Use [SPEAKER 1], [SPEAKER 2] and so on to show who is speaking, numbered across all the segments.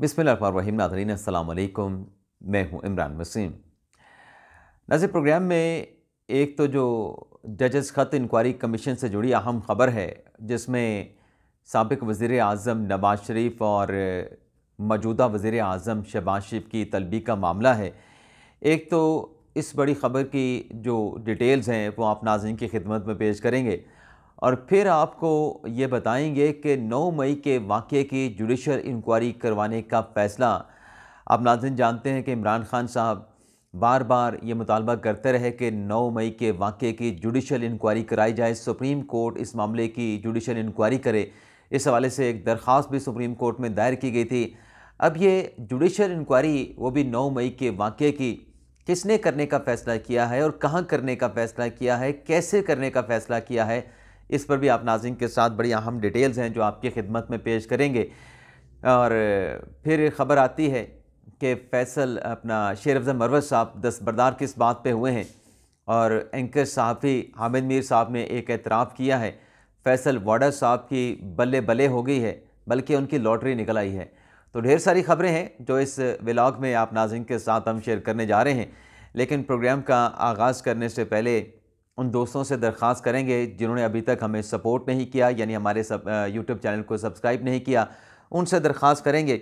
[SPEAKER 1] बिसमीम नादरीन अल्लाम मैं हूँ इमरान वसीम नज़र प्रोग्राम में एक तो जो जजस ख़त इंक्वायरी कमीशन से जुड़ी अहम खबर है जिसमें सबक वज़ी अजम नवाज शरीफ और मौजूदा वज़ी अजम शहबाज शरीफ की तलबी का मामला है एक तो इस बड़ी ख़बर की जो डिटेल्स हैं वो आप नाजन की खिदमत में पेश करेंगे और फिर आपको ये बताएंगे कि 9 मई के वाक़े की जुडिशल इंक्वायरी करवाने का फ़ैसला आप नाजन जानते हैं कि इमरान खान साहब बार बार ये मुतालबा करते रहे कि 9 मई के वाक़े की जुडिशल इंक्वायरी कराई जाए सुप्रीम कोर्ट इस मामले की जुडिशल इंक्वायरी करे इस हवाले से एक दरख्वास्त भी सुप्रीम कोर्ट में दायर की गई थी अब ये जुडिशल इंक्वायरी वो भी 9 मई के वाक़े की किसने करने का फ़ैसला किया है और कहाँ करने का फ़ैसला किया है कैसे करने का फ़ैसला किया है इस पर भी आप नाजिन के साथ बड़ी अहम डिटेल्स हैं जो आपकी खिदमत में पेश करेंगे और फिर ख़बर आती है कि फैसल अपना शेर अफजल मरवत साहब दस्तबरदार किस बात पे हुए हैं और एंकर सहाफ़ी हामिद मीर साहब ने एक एतराफ़ किया है फैसल वाडर साहब की बल्ले बल्ले हो गई है बल्कि उनकी लॉटरी निकल आई है तो ढेर सारी खबरें हैं जो इस व्लाग में आप नाजिन के साथ हम शेयर करने जा रहे हैं लेकिन प्रोग्राम का आगाज़ करने से पहले उन दोस्तों से दरख्वास्त करेंगे जिन्होंने अभी तक हमें सपोर्ट नहीं किया यानी हमारे सब यूट्यूब चैनल को सब्सक्राइब नहीं किया उनसे दरख्वास्त करेंगे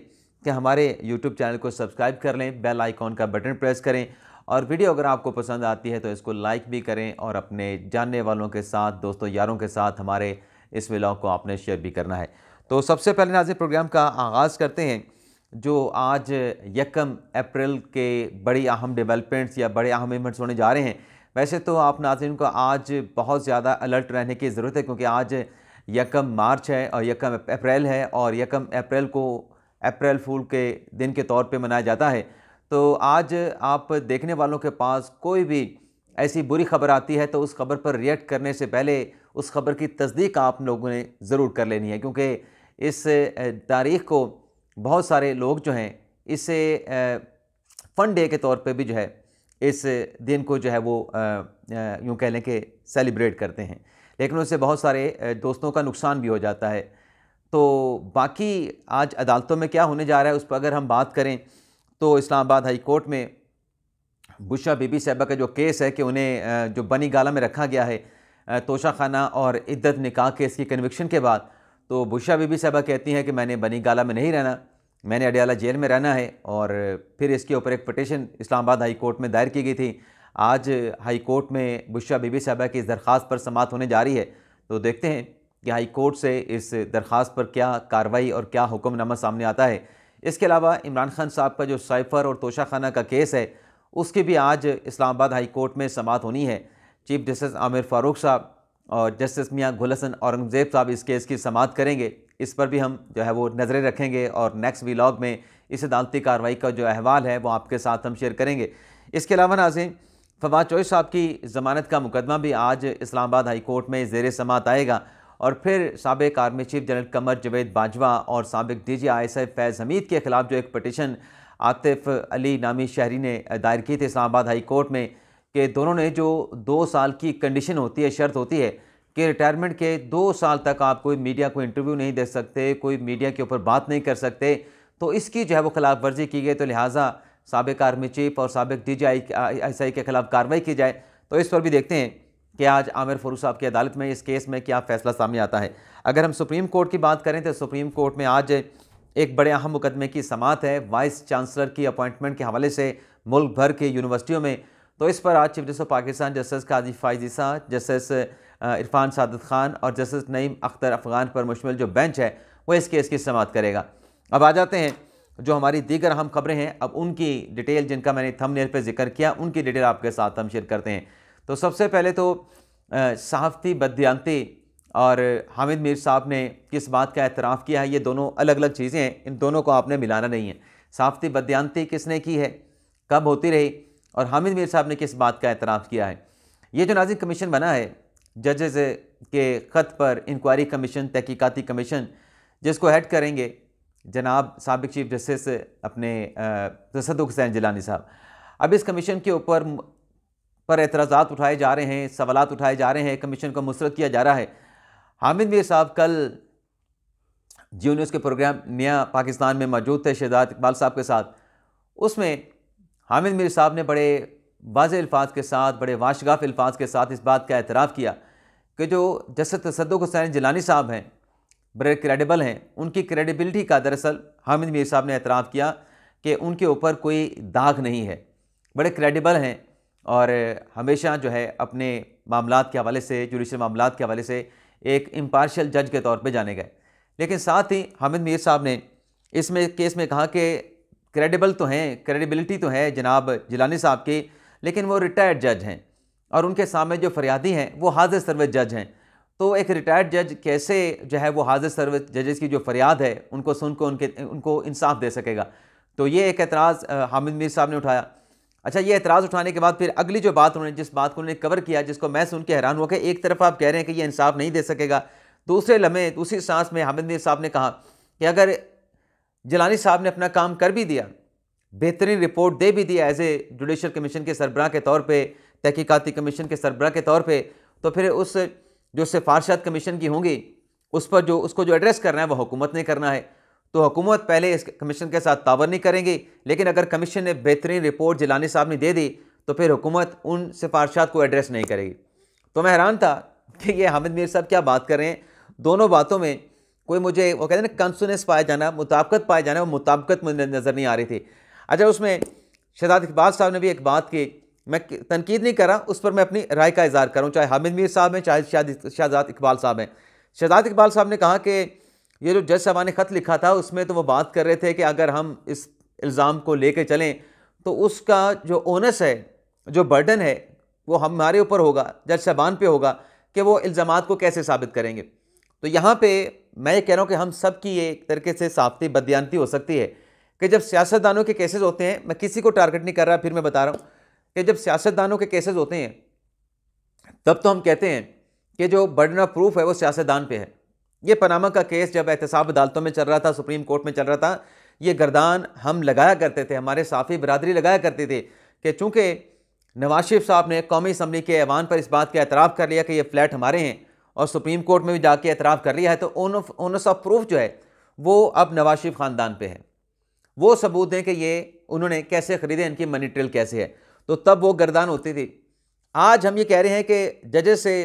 [SPEAKER 1] कि हमारे यूट्यूब चैनल को सब्सक्राइब कर लें बेल आइकॉन का बटन प्रेस करें और वीडियो अगर आपको पसंद आती है तो इसको लाइक भी करें और अपने जानने वालों के साथ दोस्तों यारों के साथ हमारे इस व्लॉग को आपने शेयर भी करना है तो सबसे पहले नाजिर प्रोग्राम का आगाज़ करते हैं जो आज यकम अप्रैल के बड़ी अहम डेवलपमेंट्स या बड़े अहम इवेंट्स होने जा रहे हैं वैसे तो आप नाजरन को आज बहुत ज़्यादा अलर्ट रहने की ज़रूरत है क्योंकि आज यकम मार्च है और यकम अप्रैल है और यकम अप्रैल को अप्रैल फूल के दिन के तौर पे मनाया जाता है तो आज आप देखने वालों के पास कोई भी ऐसी बुरी खबर आती है तो उस खबर पर रिएक्ट करने से पहले उस खबर की तस्दीक आप लोगों ने ज़रूर कर लेनी है क्योंकि इस तारीख़ को बहुत सारे लोग जो हैं इसे फ़न डे के तौर पे भी जो है इस दिन को जो है वो यूँ कह लें कि सेलिब्रेट करते हैं लेकिन उससे बहुत सारे दोस्तों का नुकसान भी हो जाता है तो बाकी आज अदालतों में क्या होने जा रहा है उस पर अगर हम बात करें तो इस्लामाबाद हाई कोर्ट में बुशा बीबी साहबा का जो केस है कि उन्हें जो बनी गाला में रखा गया है तोशा खाना और इद्दत निकाह केस की कन्विक्शन के बाद तो बुशा बीबी साहबा कहती हैं कि मैंने बनी गाला में नहीं रहना मैंने अडियाला जेल में रहना है और फिर इसके ऊपर एक पटिशन इस्लामाबाद हाई कोर्ट में दायर की गई थी आज हाई कोर्ट में बुशा बीबी साहबा की इस दरख्वास्त पर समाप्त होने जा रही है तो देखते हैं कि हाई कोर्ट से इस दरख्वास्त पर क्या कार्रवाई और क्या हुक्मनामा सामने आता है इसके अलावा इमरान खान साहब का जो साइफर और तोशा खाना का केस है उसकी भी आज इस्लामाबाद हाई कोर्ट में समात होनी है चीफ जस्टिस आमिर फ़ारूक साहब और जस्टिस मियाँ गुलसन औरंगज़ेब साहब इस केस की समात करेंगे इस पर भी हम जो है वो नज़रें रखेंगे और नेक्स्ट वीलाग में इस अदालती कार्रवाई का जो अहवाल है वो आपके साथ हम शेयर करेंगे इसके अलावा नाजिम फवाद चौहरी साहब की ज़मानत का मुकदमा भी आज इस्लामाबाद हाई कोर्ट में जेर समात आएगा और फिर सबक army chief general Qamar Javed Bajwa और सबक डी जी आई एस एफ फैज़ हमीद के ख़िलाफ़ जो एक पटिशन आतिफ अली नामी शहरी ने दायर की थी इस्लामाबाद हाई कोर्ट में कि दोनों ने जो दो साल की कंडीशन होती है शर्त होती है कि रिटायरमेंट के दो साल तक आप कोई मीडिया को इंटरव्यू नहीं दे सकते कोई मीडिया के ऊपर बात नहीं कर सकते तो इसकी जो है वो खिलाफ वर्जी की गई तो लिहाजा सबक आर्मी चीफ और सबक डी जी आई के खिलाफ कार्रवाई की जाए तो इस पर भी देखते हैं कि आज आमिर फरूख साहब की अदालत में इस केस में क्या फैसला सामने आता है अगर हम सुप्रीम कोर्ट की बात करें तो सुप्रीम कोर्ट में आज एक बड़े अहम मुकदमे की समात है वाइस चांसलर की अपॉइंटमेंट के हवाले से मुल्क भर के यूनिवर्सिटियों में तो इस पर आज chief justice of Pakistan justice Qazi फाइजिसा justice Irfan सादत खान और जस्टिस नईम अख्तर अफगान पर मुशमिल जो बेंच है वो इस केस की समात करेगा अब आ जाते हैं जो हमारी दीगर अहम खबरें हैं अब उनकी डिटेल जिनका मैंने थंबनेल पर जिक्र किया उनकी डिटेल आपके साथ हम शेयर करते हैं तो सबसे पहले तो सहाफ़ती बदयांती और हामिद मीर साहब ने किस बात का एतराफ़ किया है ये दोनों अलग अलग चीज़ें हैं इन दोनों को आपने मिलाना नहीं है सहाफ़ती बदयांती किसने की है कब होती रही और हामिद मीर साहब ने किस बात का एतराफ़ किया है ये जो नाजिक कमीशन बना है जजेज़ के ख़त पर इंक्वायरी कमीशन तहकीकती कमीशन जिसको हेड करेंगे जनाब सबक चीफ जस्टिस अपने तसद हुसैन जिलानी साहब अब इस कमीशन के ऊपर पर एतराज़ा उठाए जा रहे हैं सवाल उठाए जा रहे हैं कमीशन को मुस्रद किया जा रहा है हामिद मीर साहब कल जियो न्यूज़ के प्रोग्राम नया पाकिस्तान में मौजूद थे शहजाद इकबाल साहब के साथ उसमें हामिद मीर साहब ने बड़े वाज अल्फाज के साथ बड़े वाशगाफ अल्फाज के साथ इस बात का एतराफ़ किया कि जो जसत तसद हुसैन जिलानी साहब हैं बड़े क्रेडिबल हैं उनकी क्रेडिबिलिटी का दरअसल हामिद मीर साहब ने एतराफ़ किया कि उनके ऊपर कोई दाग नहीं है बड़े क्रेडिबल हैं और हमेशा जो है अपने मामला के हवाले से जुडिशल मामला के हवाले से एक इम्पारशल जज के तौर पर जाने गए लेकिन साथ ही हामिद मीर साहब ने इसमें केस में कहा कि क्रेडिबल तो हैं क्रेडिबिलिटी तो है जनाब जिलानी साहब की लेकिन वो रिटायर्ड जज हैं और उनके सामने जो फरियादी हैं वो हाजिर सर्विस जज हैं तो एक रिटायर्ड जज कैसे जो है वो हाजिर सर्विस जजेस की जो फरियाद है उनको सुन को उनके उनको इंसाफ दे सकेगा तो ये एक एतराज़ हामिद मीर साहब ने उठाया अच्छा ये एतराज़ उठाने के बाद फिर अगली जो बात उन्होंने जिस बात को उन्होंने कवर किया जिसको मैं सुन के हैरान हुआ कि एक तरफ आप कह रहे हैं कि ये इंसाफ नहीं दे सकेगा दूसरे लम्हे दूसरी सांस में हामिद मीर साहब ने कहा कि अगर जलानी साहब ने अपना काम कर भी दिया बेहतरीन रिपोर्ट दे भी दी एज ए जुडिशल कमीशन के सरबराह के तौर पर तहकीकती कमीशन के सरबराह के तौर पर तो फिर उस जो सिफारशात कमीशन की होंगी उस पर जो उसको जो एड्रेस करना है वो हुकूमत ने करना है तो हुकूमत पहले इस कमीशन के साथ तावर नहीं करेंगी लेकिन अगर कमीशन ने बेहतरीन रिपोर्ट जिलानी साहब ने दे दी तो फिर हुकूमत उन सिफारशात को एड्रेस नहीं करेगी तो मैं हैरान था कि ये हामिद मीर साहब क्या बात कर रहे हैं दोनों बातों में कोई मुझे वो कहते हैं ना कंसुनेस पाया जाना मुताबकत पाया जाना वो मुताबकत मुझे नज़र नहीं आ रही थी अच्छा उसमें शहजाद इकबाल साहब ने भी एक बात की मैं तनकीद नहीं कर रहा उस पर मैं अपनी राय का इजहार करूँ चाहे हामिद मीर साहब हैं चाहे शहजाद इकबाल साहब हैं शहजाद इकबाल साहब ने कहा कि ये जो जज साहबा ने ख़त लिखा था उसमें तो वो बात कर रहे थे कि अगर हम इस इल्ज़ाम को ले कर चलें तो उसका जो ओनस है जो बर्डन है वो हमारे ऊपर होगा जज साहबान पर होगा कि वो इल्ज़ाम को कैसे साबित करेंगे तो यहाँ पर मैं ये कह रहा हूँ कि हम सब की एक तरीके से साफ्ती बदयानती हो सकती है कि जब सियासतदानों के केसेस होते हैं मैं किसी को टारगेट नहीं कर रहा फिर मैं बता रहा हूँ कि जब सियासतदानों के केसेस होते हैं तब तो हम कहते हैं कि जो बर्डन ऑफ प्रूफ है वो सियासतदान पे है ये पनामा का केस जब एहतसाब अदालतों में चल रहा था सुप्रीम कोर्ट में चल रहा था ये गर्दान हम लगाया करते थे हमारे साफ़ी बरदरी लगाया करते थे कि चूँकि नवाज शरीफ साहब ने कौमी असम्बली के ऐवान पर इस बात का एतराफ़ कर लिया कि ये फ्लैट हमारे हैं और सुप्रीम कोर्ट में भी जाके एतराफ़ कर लिया है तो ओन ओनस ऑफ प्रूफ जो है वो अब नवाज शरीफ ख़ानदान पर है वो सबूत हैं कि ये उन्होंने कैसे ख़रीदे इनकी मनी ट्रेल कैसे है तो तब वो गर्दान होती थी आज हम ये कह रहे हैं कि जजेस से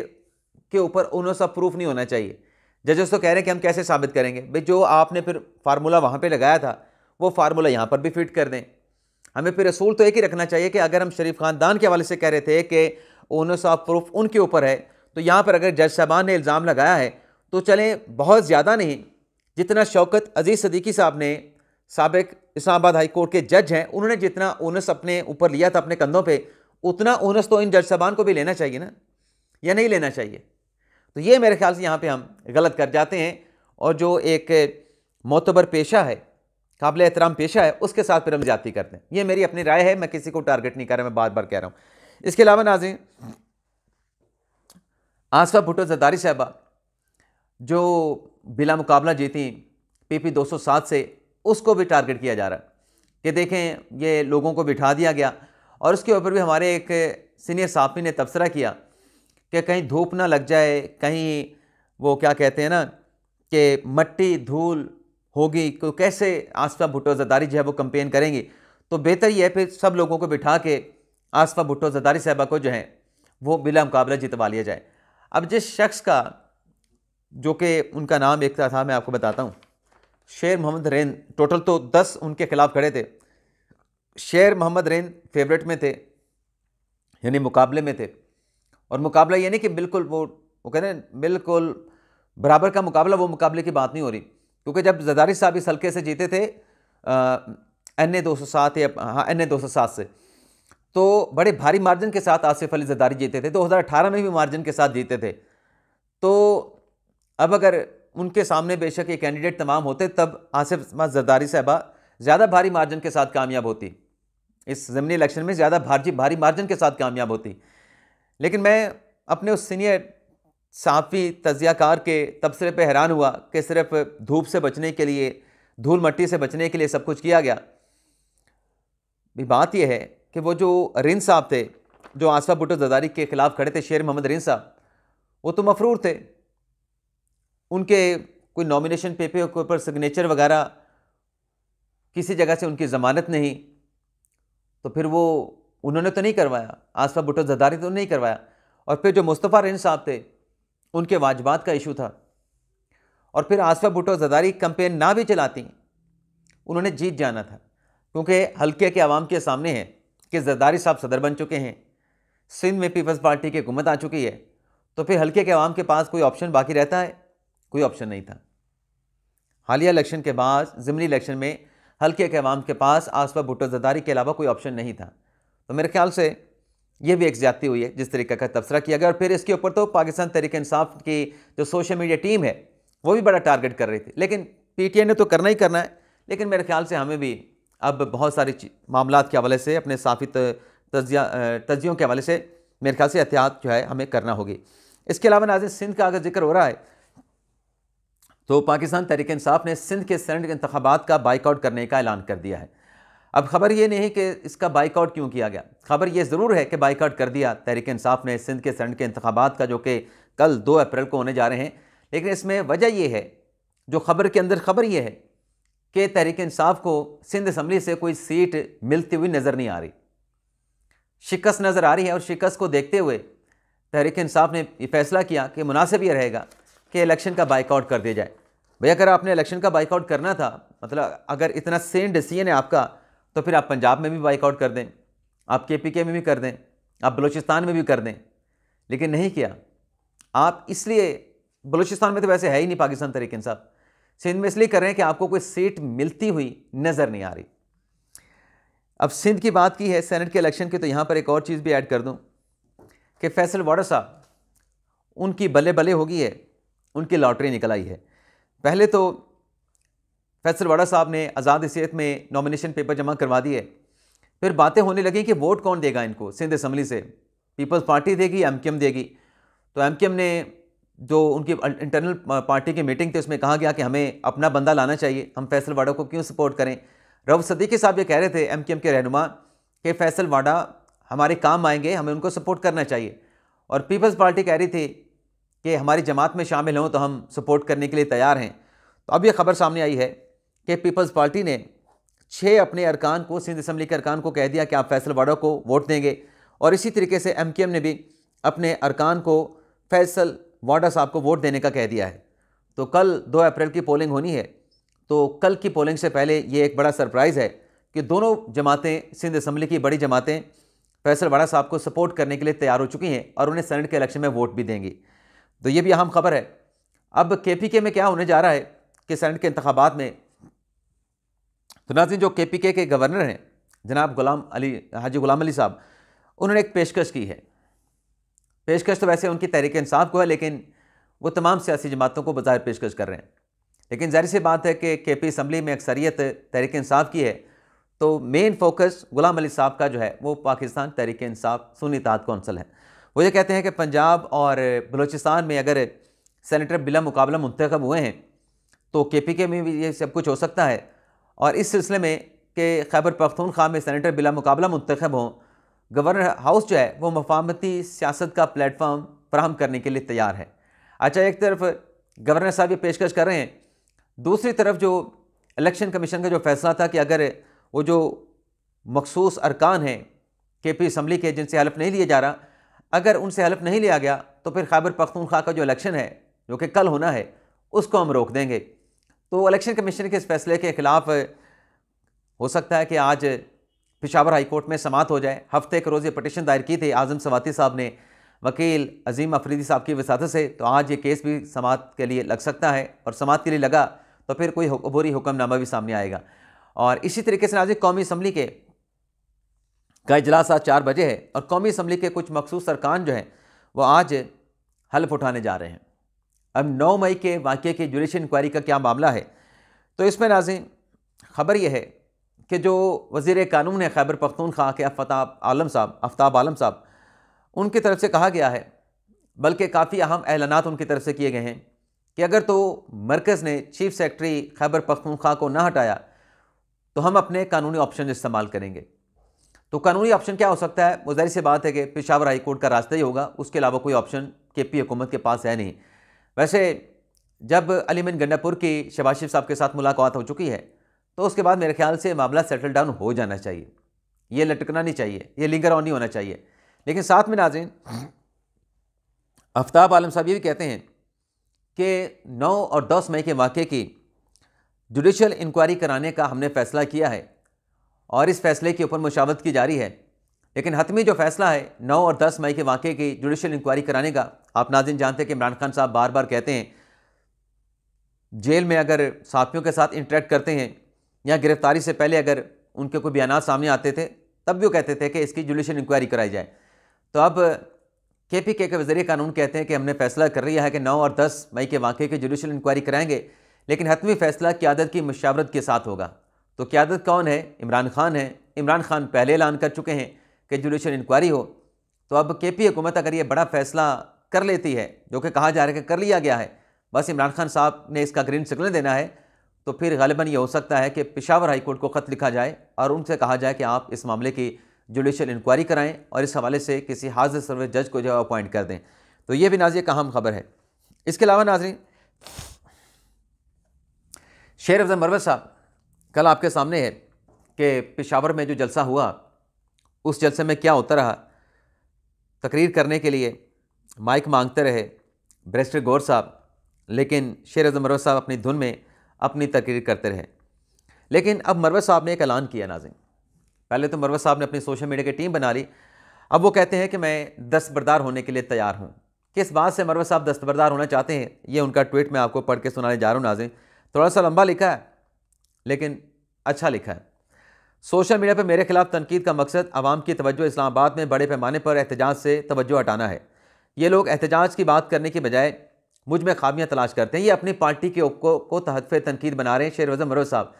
[SPEAKER 1] के ऊपर उन्होंने सब प्रूफ नहीं होना चाहिए जजेस तो कह रहे हैं कि हम कैसे साबित करेंगे भाई जो आपने फिर फार्मूला वहाँ पर लगाया था वो फार्मूला यहाँ पर भी फिट कर दें हमें फिर असूल तो एक ही रखना चाहिए कि अगर हम शरीफ खानदान के हवाले से कह रहे थे कि ओनस ऑफ प्रूफ उनके ऊपर है तो यहाँ पर अगर जज साहबान ने इल्ज़ाम लगाया है तो चलें बहुत ज़्यादा नहीं जितना शौकत अजीज़ सदीकी साहब ने सबक इस्लामाबाद हाई कोर्ट के जज हैं उन्होंने जितना ओनस अपने ऊपर लिया था अपने कंधों पे उतना ओनस तो इन जज साहबान को भी लेना चाहिए ना या नहीं लेना चाहिए तो ये मेरे ख्याल से यहाँ पे हम गलत कर जाते हैं और जो एक मोतबर पेशा है काबिल एहतराम पेशा है उसके साथ फिर हम ज्यादा करते हैं ये मेरी अपनी राय है मैं किसी को टारगेट नहीं कर रहा मैं बार बार कह रहा हूँ इसके अलावा नाजिन आसफा भुटो जदारी साहबा जो बिला मुकाबला जीती पी पी दो सौ सात से उसको भी टारगेट किया जा रहा है कि देखें ये लोगों को बिठा दिया गया और उसके ऊपर भी हमारे एक सीनियर साफी ने तबसरा किया कि कहीं धूप ना लग जाए कहीं वो क्या कहते हैं ना कि मट्टी धूल होगी तो कैसे आसफा भुट्टो जदारी जो है वो कंपेन करेंगी तो बेहतर यह है फिर सब लोगों को बिठा के आसफा भुट्टो जदारी साहबा को जो है वो बिला मुकाबला जितवा लिया जाए अब जिस शख्स का जो कि उनका नाम एक था मैं आपको बताता हूँ शेर मोहम्मद रैन टोटल तो दस उनके खिलाफ खड़े थे शेर मोहम्मद रैन फेवरेट में थे यानी मुकाबले में थे और मुकाबला ये नहीं कि बिल्कुल वो वो कहते हैं बिल्कुल बराबर का मुकाबला वो मुकाबले की बात नहीं हो रही क्योंकि जब जदारी साहब इस हल्के से जीते थे एन ए दो सौ सात या हाँ एन ए दो सौ सात से तो बड़े भारी मार्जिन के साथ आसिफ अली जदारी जीते थे दो हज़ार अठारह में भी मार्जिन के साथ जीते थे तो अब अगर उनके सामने बेशक ये कैंडिडेट तमाम होते तब आसिफ जरदारी साहबा ज़्यादा भारी मार्जिन के साथ कामयाब होती इस ज़मीनी इलेक्शन में ज़्यादा भारी भारी मार्जिन के साथ कामयाब होती लेकिन मैं अपने उस सीनियर साफ़ी तजियाकार के तबसरे पर हैरान हुआ कि सिर्फ धूप से बचने के लिए धूल मट्टी से बचने के लिए सब कुछ किया गया भी बात यह है कि वो जो रिन साहब थे जो आसफा भुटो जदारी के ख़िलाफ़ खड़े थे शेर मोहम्मद रिन साहब वो तो मफरूर थे उनके कोई नॉमिनेशन पेपर के ऊपर सिग्नेचर वगैरह किसी जगह से उनकी ज़मानत नहीं तो फिर वो उन्होंने तो नहीं करवाया आसफा भुटो जदारी तो नहीं करवाया और फिर जो मुस्तफ़ा रेंज साहब थे उनके वाजबात का इशू था और फिर आसफा भुटो जदारी कंपेन ना भी चलाती उन्होंने जीत जाना था क्योंकि हल्के के आवाम के सामने है कि जरदारी साहब सदर बन चुके हैं सिंध में पीपल्स पार्टी की हुकूमत आ चुकी है तो फिर हल्के के आवाम के पास कोई ऑप्शन बाकी रहता है कोई ऑप्शन नहीं था हालिया इलेक्शन के बाद ज़मनी इलेक्शन में हल्के के अवाम के पास आसपा भुट्टो जदारी के अलावा कोई ऑप्शन नहीं था तो मेरे ख्याल से यह भी एक ज्यादती हुई है जिस तरीके का तबसरा किया गया और फिर इसके ऊपर तो पाकिस्तान तरीके इंसाफ की जो सोशल मीडिया टीम है वो भी बड़ा टारगेट कर रही थी लेकिन आई ने तो करना ही करना है लेकिन मेरे ख्याल से हमें भी अब बहुत सारी मामला के हवाले से अपने साफी तजिया तजियों के हवाले से मेरे ख्याल से एहतियात जो है हमें करना होगी इसके अलावा नाजिर सिंध का अगर जिक्र हो रहा है तो पाकिस्तान तहरीक इंसाफ ने सिंध के सैनट इंतबात का बाइकआउट करने का ऐलान कर दिया है अब खबर ये नहीं कि इसका बाइकआउट क्यों किया गया खबर ये ज़रूर है कि बाइकआउट कर दिया तहरीक इंसाफ ने सिंध के सेंट के इंतबात का जो कि कल दो अप्रैल को होने जा रहे हैं लेकिन इसमें वजह यह है जो खबर के अंदर खबर यह है कि तहरीक इंसाफ को सिंध असम्बली से कोई सीट मिलती हुई नज़र नहीं आ रही शिकस्त नज़र आ रही है और शिकस्त को देखते हुए तहरीक इंसाफ ने ये फैसला किया कि मुनासिब यह रहेगा कि इलेक्शन का बाइकआउट कर दिया जाए भैया अगर आपने इलेक्शन का बाइकआउट करना था मतलब अगर इतना सेम डिसीजन है आपका तो फिर आप पंजाब में भी बाइकआउट कर दें आप के पी के में भी कर दें आप बलूचिस्तान में भी कर दें लेकिन नहीं किया आप इसलिए बलूचिस्तान में तो वैसे है ही नहीं पाकिस्तान तरीके इंसाफ सिंध में इसलिए कर रहे हैं कि आपको कोई सीट मिलती हुई नज़र नहीं आ रही अब सिंध की बात की है सेनेट के इलेक्शन की तो यहाँ पर एक और चीज़ भी ऐड कर दूँ कि फैसल वाडर साहब उनकी बल्ले बल्ले होगी है उनकी लॉटरी निकल आई है पहले तो फैसल वाड़ा साहब ने आज़ाद हैसीत में नॉमिनेशन पेपर जमा करवा दिए फिर बातें होने लगी कि वोट कौन देगा इनको सिंध असम्बली से पीपल्स पार्टी देगी एम देगी तो एम ने जो उनकी इंटरनल अं-, पार्टी की मीटिंग थी उसमें कहा गया कि हमें अपना बंदा लाना चाहिए हम फैसल वाड़ा को क्यों सपोर्ट करें रव सदीकी साहब ये कह रहे थे एम के रहनुमा कि फैसल वाड़ा हमारे काम आएंगे हमें उनको सपोर्ट करना चाहिए और पीपल्स पार्टी कह रही थी कि हमारी जमात में शामिल हों तो हम सपोर्ट करने के लिए तैयार हैं तो अब ये खबर सामने आई है कि पीपल्स पार्टी ने छः अपने अरकान को सिंध असम्बली के अरकान को कह दिया कि आप फैसल वाडा को वोट देंगे और इसी तरीके से एम ने भी अपने अरकान को फैसल वाडा साहब को वोट देने का कह दिया है तो कल दो अप्रैल की पोलिंग होनी है तो कल की पोलिंग से पहले ये एक बड़ा सरप्राइज़ है कि दोनों जमातें सिंध असम्बली की बड़ी जमातें फैसल वाड़ा साहब को सपोर्ट करने के लिए तैयार हो चुकी हैं और उन्हें सेनेट के इलेक्शन में वोट भी देंगी तो ये भी अहम खबर है अब के पी के में क्या होने जा रहा है कि सेंट के इंतबात में तो नाजिन जो के पी के के गवर्नर हैं जनाब गुलाम अली हाजी गुलाम अली साहब उन्होंने एक पेशकश की है पेशकश तो वैसे उनकी तहरीक इंसाफ को है लेकिन वो तमाम सियासी जमातों को बाहर पेशकश कर रहे हैं लेकिन जाहिर सी बात है कि के पी असम्बली में अक्सरियत तहरीक इंसाफ की है तो मेन फोकस गुलाम अली साहब का जो है वो पाकिस्तान तहरीक इंसाफ सुनी तहत कौंसल है वो ये कहते हैं कि पंजाब और बलूचिस्तान में अगर सेनेटर बिला मुकाबला मंतखब हुए हैं तो के पी के में भी ये सब कुछ हो सकता है और इस सिलसिले में कि खैबर पख्तूनख्वा में सैनिटर बिला मुकाबला मंतखब हों गवर्नर हाउस जो है वो मफामती सियासत का प्लेटफॉर्म फ्राहम करने के लिए तैयार है अच्छा एक तरफ गवर्नर साहब ये पेशकश कर रहे हैं दूसरी तरफ जो इलेक्शन कमीशन का जो फैसला था कि अगर वो जो मखसूस अरकान हैं के पी असम्बली के जिनसे हलफ नहीं लिया जा रहा अगर उनसे हल्फ नहीं लिया गया तो फिर खैबर पख्तूनख्वा का जो इलेक्शन है जो कि कल होना है उसको हम रोक देंगे तो इलेक्शन कमीशन के इस फैसले के ख़िलाफ़ हो सकता है कि आज पिशावर हाई कोर्ट में समात हो जाए हफ्ते के रोज़ ये पटिशन दायर की थी आज़म सवाती साहब ने वकील अजीम अफरीदी साहब की वसात से तो आज ये केस भी समात के लिए लग सकता है और समात के लिए लगा तो फिर कोई बुरी हुक्मनामा भी सामने आएगा और इसी तरीके से नाजिक कौमी इसम्बली के का अजलास आज चार बजे है और कौमी असम्बली के कुछ मखसूस सरकान जो हैं वो आज हल्फ उठाने जा रहे हैं अब नौ मई के वाक़े की जुडिशल इंक्वायरी का क्या मामला है तो इसमें नाजिम खबर यह है कि जो वज़ी कानून है खैबर पख्तूनख्वा के अफताब आलम साहब आफ्ताब आलम साहब उनकी तरफ से कहा गया है बल्कि काफ़ी अहम ऐलाना उनकी तरफ से किए गए हैं कि अगर तो मरकज़ ने चीफ सेक्रटरी खैबर पख्तूनख्वा को ना हटाया तो हम अपने कानूनी ऑप्शन इस्तेमाल करेंगे तो कानूनी ऑप्शन क्या हो सकता है मुजहरी से सी बात है कि पेशावर हाई कोर्ट का रास्ता ही होगा उसके अलावा कोई ऑप्शन के पी हुकूमत के पास है नहीं वैसे जब अलीमिन गंडापुर की शबाशिफ साहब के साथ मुलाकात हो चुकी है तो उसके बाद मेरे ख्याल से मामला सेटल डाउन हो जाना चाहिए ये लटकना नहीं चाहिए ये लिंगर ऑन नहीं होना चाहिए लेकिन साथ में नाजिन आफ्ताब आलम साहब ये भी कहते हैं कि नौ और दस मई के वाक़े की जुडिशल इंक्वायरी कराने का हमने फैसला किया है और इस फैसले के ऊपर मुशावत की जारी है लेकिन हतमी जो फैसला है 9 और 10 मई के वाक़े की जुडिशल इंक्वायरी कराने का आप नाजिन जानते हैं कि इमरान खान साहब बार बार कहते हैं जेल में अगर साथियों के साथ इंटरेक्ट करते हैं या गिरफ्तारी से पहले अगर उनके कोई बयान सामने आते थे तब भी वो कहते थे कि इसकी जुडिशल इंक्वायरी कराई जाए तो अब के पी के वजीर कानून कहते हैं कि हमने फैसला कर लिया है कि नौ और दस मई के वाक़े की जुडिशल इंक्वायरी कराएंगे लेकिन हतमी फैसला क्यादत की मशावरत के साथ होगा तो क्यादत कौन है इमरान खान है इमरान खान पहले ऐलान कर चुके हैं कि जुडिशल इंक्वायरी हो तो अब के पी हुकूमत अगर ये बड़ा फैसला कर लेती है जो कि कहा जा रहा है कि कर लिया गया है बस इमरान खान साहब ने इसका ग्रीन सिग्नल देना है तो फिर गलबन ये हो सकता है कि पिशावर हाई कोर्ट को ख़त लिखा जाए और उनसे कहा जाए कि आप इस मामले की जुडिशल इंक्वायरी कराएं और इस हवाले से किसी हाजिर सर्विस जज को जो है अपॉइंट कर दें तो ये भी नाजिया एक अहम खबर है इसके अलावा नाजरी शेर अफजल मरवत साहब कल आपके सामने है कि पेशावर में जो जलसा हुआ उस जलसे में क्या होता रहा तकरीर करने के लिए माइक मांगते रहे ब्रेस्टर गौर साहब लेकिन शेर अजम मरवत साहब अपनी धुन में अपनी तकरीर करते रहे लेकिन अब मरवत साहब ने एक ऐलान किया नाजिम पहले तो मरव साहब ने अपनी सोशल मीडिया की टीम बना ली अब वो कहते हैं कि मैं दस्तबरदार होने के लिए तैयार हूँ किस बात से मरवत साहब दस्तबरदार होना चाहते हैं ये उनका ट्वीट मैं आपको पढ़ के सुनाने जा रहा हूँ नाजिम थोड़ा सा लंबा लिखा है लेकिन अच्छा लिखा है सोशल मीडिया पर मेरे खिलाफ तनकीद का मकसद आवाम की तवज्जो इस्लामाबाद में बड़े पैमाने पर एहतजाज से तवज्जो हटाना है ये लोग एहतजाज की बात करने के बजाय मुझ में खामियाँ तलाश करते हैं ये अपनी पार्टी के को, को तहफ़ तनकीद बना रहे हैं शेर वज़म मरोज साहब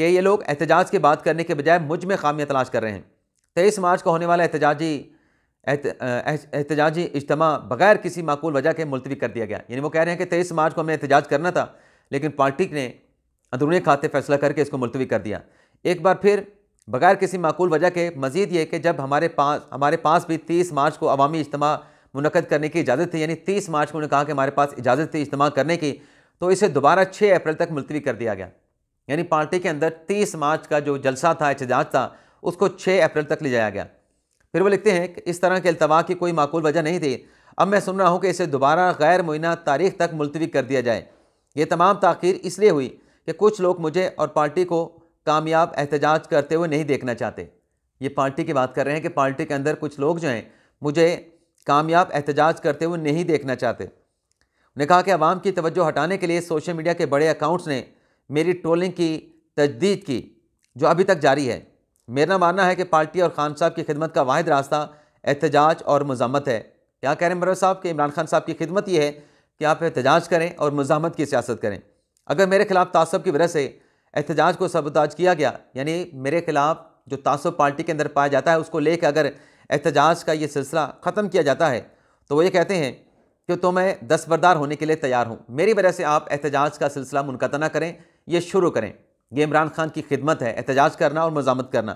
[SPEAKER 1] कि ये लोग एहतजाज की बात करने के बजाय मुझ में खामियाँ तलाश कर रहे हैं तेईस मार्च को होने वाला एहतजाजी एहतजाजी इज्तम बगैर किसी माकूल वजह के मुलतवी कर दिया गया यानी वो कह रहे हैं कि तेईस मार्च को हमें एहतजाज करना था लेकिन पार्टी ने अंदरूनी खाते फैसला करके इसको मुलतवी कर दिया एक बार फिर बगैर किसी माकूल वजह के मजीद ये कि जब हमारे पास हमारे पास भी तीस मार्च को अवामी इज्तम मुनद करने की इजाज़त थी यानी तीस मार्च को उन्होंने कहा कि हमारे पास इजाज़त थी इज्तम करने की तो इसे दोबारा छः अप्रैल तक मुलतवी कर दिया गया यानी पार्टी के अंदर तीस मार्च का जो जलसा था एहतजाज था उसको छः अप्रैल तक ले जाया गया फिर वो लिखते हैं कि इस तरह के अल्तवा की कोई माकूल वजह नहीं थी अब मैं सुन रहा हूँ कि इसे दोबारा गैर मुइना तारीख तक मुलतवी कर दिया जाए ये तमाम ताखीर इसलिए हुई कि कुछ लोग मुझे और पार्टी को कामयाब एहतजाज करते हुए नहीं देखना चाहते ये पार्टी की बात कर रहे हैं कि पार्टी के अंदर कुछ लोग जो हैं मुझे कामयाब एहतजाज करते हुए नहीं देखना चाहते उन्हें कहा कि आवाम की तवज्जो हटाने के लिए सोशल मीडिया के बड़े अकाउंट्स ने मेरी ट्रोलिंग की तजदीद की जो अभी तक जारी है मेरा मानना है कि पार्टी और खान साहब की खिदमत का वाद रास्ता एहतजाज और मजामत है क्या कह रहे हैं मरवर साहब कि इमरान खान साहब की खिदमत ये है कि आप एहतजाज करें और मजामत की सियासत करें अगर मेरे खिलाफ तासब की वजह से एहतजाज को सबताज किया गया यानी मेरे खिलाफ जो तासब पार्टी के अंदर पाया जाता है उसको लेकर अगर एहतजाज का ये सिलसिला ख़त्म किया जाता है तो वो ये कहते हैं कि तो मैं दस्तबरदार होने के लिए तैयार हूँ मेरी वजह से आप एहतजाज का सिलसिला मुनक़ ना करें यह शुरू करें ये इमरान खान की खिदमत है एहतजाज करना और मजामत करना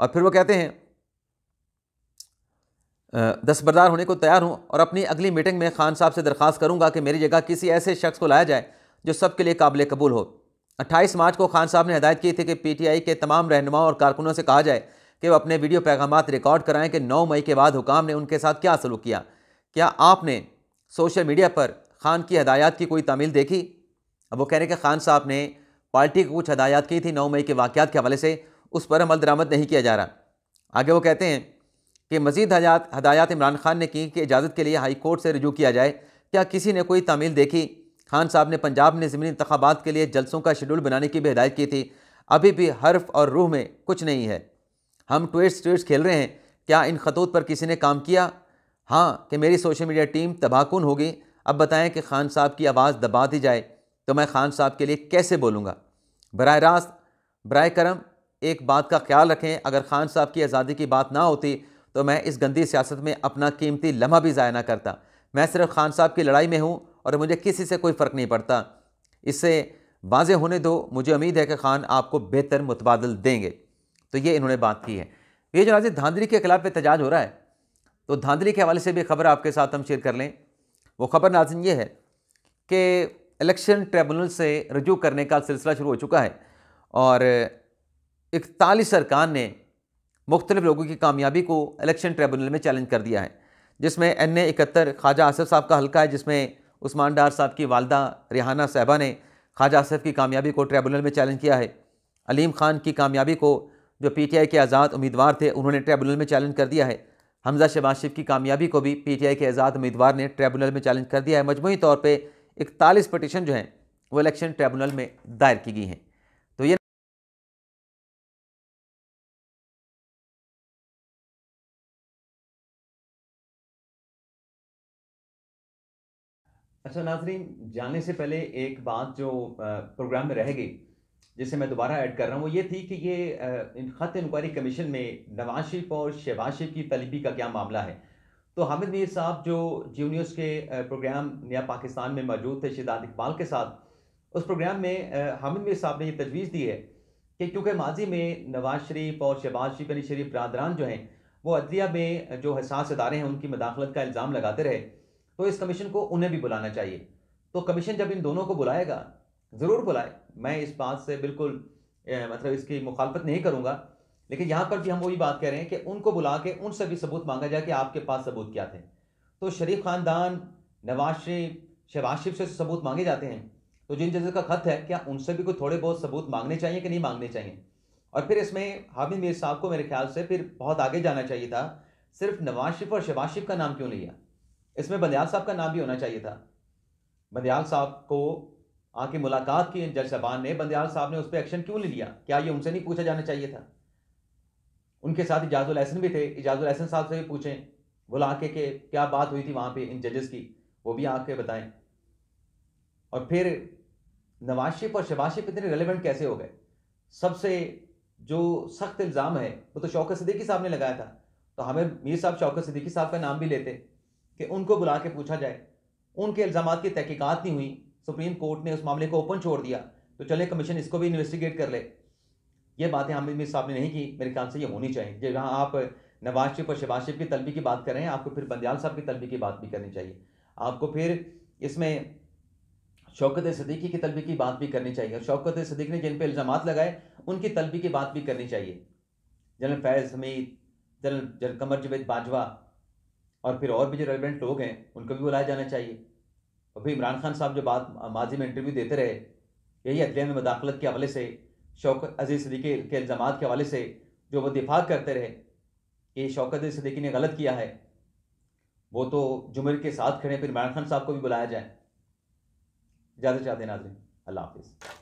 [SPEAKER 1] और फिर वो कहते हैं दस्तबरदार होने को तैयार हूँ और अपनी अगली मीटिंग में खान साहब से दरख्वास्त करूँगा कि मेरी जगह किसी ऐसे शख्स को लाया जाए जो सबके लिए काबिल कबूल हो अट्ठाईस मार्च को खान साहब ने हदायत की थी कि पीटीआई के तमाम रहनुमाओं और कारकुनों से कहा जाए कि वह अपने वीडियो पैगाम रिकॉर्ड कराएं कि 9 मई के बाद हुकाम ने उनके साथ क्या सलूक किया क्या आपने सोशल मीडिया पर खान की हदायत की कोई तामील देखी अब वो कह रहे हैं कि खान साहब ने पार्टी को कुछ हदायत की थी नौ मई के वाक़ात के हवाले से उस पर अमल दरामद नहीं किया जा रहा आगे वो कहते हैं कि मजीद हदायत इमरान खान ने की कि इजाज़त के लिए हाई कोर्ट से रजू किया जाए क्या किसी ने कोई तमील देखी खान साहब ने पंजाब में ज़मीनी इंतबात के लिए जलसों का शेड्यूल बनाने की भी हदायत की थी अभी भी हर्फ और रूह में कुछ नहीं है हम ट्वेट्स ट्वेट्स खेल रहे हैं क्या इन खतूत पर किसी ने काम किया हाँ कि मेरी सोशल मीडिया टीम तबाहकुन होगी अब बताएं कि खान साहब की आवाज़ दबा दी जाए तो मैं खान साहब के लिए कैसे बोलूँगा बर रास्त बर करम एक बात का ख्याल रखें अगर खान साहब की आज़ादी की बात ना होती तो मैं इस गंदी सियासत में अपना कीमती लम्हा भी ज़ाया ना करता मैं सिर्फ खान साहब की लड़ाई में हूँ और मुझे किसी से कोई फ़र्क नहीं पड़ता इससे वाजे होने दो मुझे उम्मीद है कि खान आपको बेहतर मुतबादल देंगे तो ये इन्होंने बात की है ये जो नाजिर धांधली के खिलाफ एहतजाज हो रहा है तो धांधली के हवाले से भी खबर आपके साथ हम शेयर कर लें वो खबर नाजन ये है कि इलेक्शन ट्रिब्यूनल से रजू करने का सिलसिला शुरू हो चुका है और इकतालीस अरकान ने मुख्तलिफ लोगों की कामयाबी को इलेक्शन ट्रिब्यूनल में चैलेंज कर दिया है जिसमें एन ए इकहत्तर ख्वाजा आसफ साहब का हल्का है जिसमें उस्मान डार साहब की वालदा रिहाना साहबा ने ख्वाजा आसफ की कामयाबी को ट्रिब्यूनल में चैलेंज किया है अलीम खान की कामयाबी को जो पीटीआई के आज़ाद उम्मीदवार थे उन्होंने ट्रिब्यूनल में चैलेंज कर दिया है हमजा शबाशिफ की कामयाबी को भी पीटीआई के आज़ाद उम्मीदवार ने ट्रिब्यूनल में चैलेंज कर दिया है मजमू तौर पर इकतालीस पटिशन जो हैं वो इलेक्शन ट्रिब्यूनल में दायर की गई हैं अच्छा नाजरीन जाने से पहले एक बात जो प्रोग्राम में रह गई जिसे मैं दोबारा ऐड कर रहा हूँ वो ये थी कि ये ख़त इंक्वायरी कमीशन में नवाज शरीफ और शहबाज शरीफ की तलबी का क्या मामला है तो हामिद मीर साहब जो जूनियर्स के प्रोग्राम नया पाकिस्तान में मौजूद थे शिदात इकबाल के साथ उस प्रोग्राम में हामिद मीर साहब ने ये तजवीज़ दी है कि क्योंकि माजी में नवाज शरीफ और शहबाज शरीफ अली शरीफ बरदरान जो हैं वो अदलिया में जो हसास इदारे हैं उनकी मदाखलत का इल्ज़ाम लगाते रहे तो इस कमीशन को उन्हें भी बुलाना चाहिए तो कमीशन जब इन दोनों को बुलाएगा ज़रूर बुलाए मैं इस बात से बिल्कुल मतलब इसकी मुखालफत नहीं करूँगा लेकिन यहाँ पर भी हम वही बात कह रहे हैं कि उनको बुला के उनसे भी सबूत मांगा जाए कि आपके पास सबूत क्या थे तो शरीफ ख़ानदान नवाज शरीफ शहबाज शरीफ से सबूत मांगे जाते हैं तो जिन जजों का खत है क्या उनसे भी कोई थोड़े बहुत सबूत मांगने चाहिए कि नहीं मांगने चाहिए और फिर इसमें हामिद मीर साहब को मेरे ख्याल से फिर बहुत आगे जाना चाहिए था सिर्फ नवाज शरीफ और शहबाज शरीफ का नाम क्यों लिया इसमें बंदयाल साहब का नाम भी होना चाहिए था बंदयाल साहब को आके मुलाकात की जज साहबान ने बंदयाल साहब ने उस पर एक्शन क्यों ले लिया क्या ये उनसे नहीं पूछा जाना चाहिए था उनके साथ इजाजुल एहसन भी थे इजाजुल एहसन साहब से भी पूछें बुला के क्या बात हुई थी वहाँ पे इन जजेस की वो भी आके बताएं और फिर नवाज शिफ और शहबाज शिफ़ इतने रेलिवेंट कैसे हो गए सबसे जो सख्त इल्ज़ाम है वो तो शौकत सदीकी साहब ने लगाया था तो हमें मीर साहब शौकत सदीकी साहब का नाम भी लेते कि उनको बुला के पूछा जाए उनके इल्ज़ाम की तहकीकत नहीं हुई सुप्रीम कोर्ट ने उस मामले को ओपन छोड़ दिया तो चले कमीशन इसको भी इन्वेस्टिगेट कर ले ये बातें हामिद मीर साहब ने नहीं की मेरे ख्याल से ये होनी चाहिए जब जहाँ आप नवाज शरीफ और शहबाज शरीफ की तलबी की बात कर रहे हैं आपको फिर बंदयाल साहब की तलबी की बात भी करनी चाहिए आपको फिर इसमें शौकत सदीकी की तलबी की बात भी करनी चाहिए और शौकत सदीक ने जिन पर इल्ज़ाम लगाए उनकी तलबी की बात भी करनी चाहिए general Faiz Hameed general general Qamar Javed Bajwa और फिर और भी जो रेलिवेंट लोग हैं उनको भी बुलाया जाना चाहिए और फिर इमरान खान साहब जो बात माजी में इंटरव्यू देते रहे यही अदलिया में मदाखलत के हवाले से शौकत अजीज सदीकी के इल्ज़ाम के हवाले से जो वो दिफा करते रहे कि शौकत अजीज सदीकी ने गलत किया है वो तो जुमर के साथ खड़े फिर इमरान खान साहब को भी बुलाया जाए ज़्यादा चाहते नाजरीन अल्लाह हाफिज़